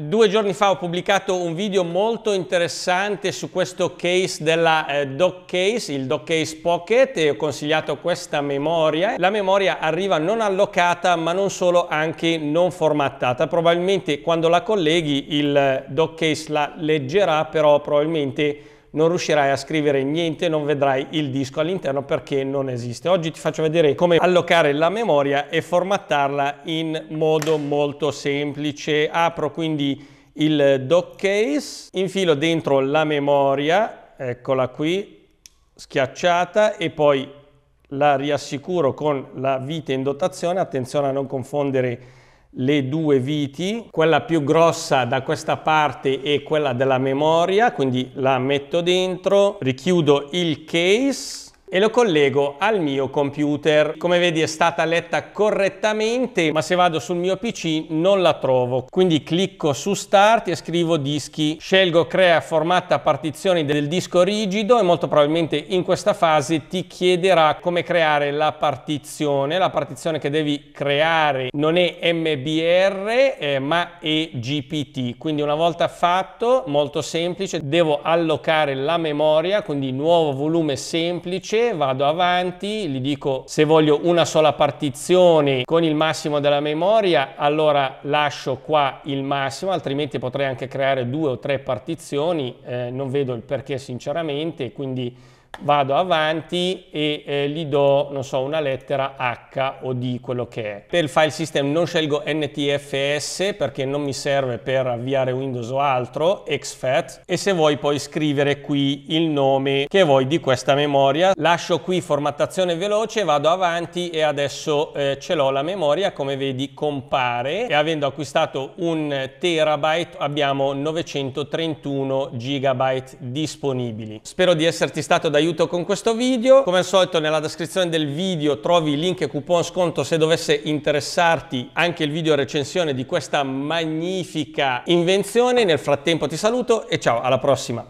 Due giorni fa ho pubblicato un video molto interessante su questo case della eh, Doc Case, il Dock Case Pocket e ho consigliato questa memoria. La memoria arriva non allocata ma non solo anche non formattata. Probabilmente quando la colleghi il eh, Dock Case la leggerà però probabilmente non riuscirai a scrivere niente, non vedrai il disco all'interno perché non esiste. Oggi ti faccio vedere come allocare la memoria e formattarla in modo molto semplice. Apro quindi il dock case, infilo dentro la memoria, eccola qui, schiacciata e poi la riassicuro con la vite in dotazione, attenzione a non confondere le due viti, quella più grossa da questa parte e quella della memoria, quindi la metto dentro, richiudo il case e lo collego al mio computer. Come vedi è stata letta correttamente, ma se vado sul mio PC non la trovo. Quindi clicco su Start e scrivo dischi. Scelgo Crea formatta partizioni del disco rigido e molto probabilmente in questa fase ti chiederà come creare la partizione. La partizione che devi creare non è MBR eh, ma è GPT. Quindi una volta fatto, molto semplice, devo allocare la memoria, quindi nuovo volume semplice piace, vado avanti, gli dico se voglio una sola partizione con il massimo della memoria, allora lascio qua il massimo, altrimenti potrei anche creare due o tre partizioni, eh, non vedo il perché sinceramente, quindi vado avanti e eh, gli do, non so, una lettera H o D, quello che è. Per il file system non scelgo NTFS perché non mi serve per avviare Windows o altro, XFAT, e se vuoi puoi scrivere qui il nome che vuoi di questa memoria. Lascio qui formattazione veloce, vado avanti e adesso eh, ce l'ho la memoria, come vedi compare, e avendo acquistato un terabyte abbiamo 931 gigabyte disponibili. Spero di esserti stato d'aiuto aiuto con questo video. Come al solito nella descrizione del video trovi link e coupon sconto se dovesse interessarti anche il video recensione di questa magnifica invenzione. Nel frattempo ti saluto e ciao, alla prossima!